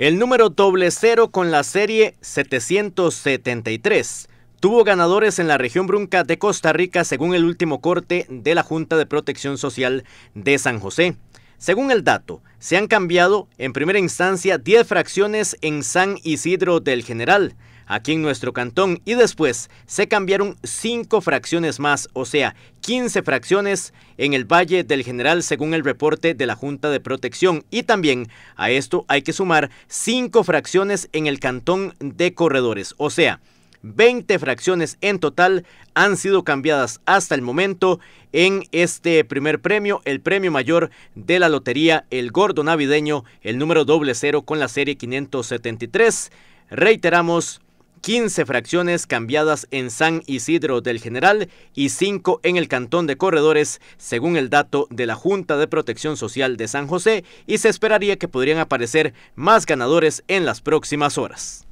El número doble cero con la serie 773 tuvo ganadores en la región brunca de Costa Rica según el último corte de la Junta de Protección Social de San José. Según el dato, se han cambiado en primera instancia 10 fracciones en San Isidro del General, aquí en nuestro cantón y después se cambiaron cinco fracciones más, o sea, 15 fracciones en el Valle del General según el reporte de la Junta de Protección y también a esto hay que sumar cinco fracciones en el cantón de Corredores, o sea, 20 fracciones en total han sido cambiadas hasta el momento en este primer premio, el premio mayor de la lotería El Gordo Navideño, el número doble cero con la serie 573. Reiteramos, 15 fracciones cambiadas en San Isidro del General y 5 en el Cantón de Corredores, según el dato de la Junta de Protección Social de San José, y se esperaría que podrían aparecer más ganadores en las próximas horas.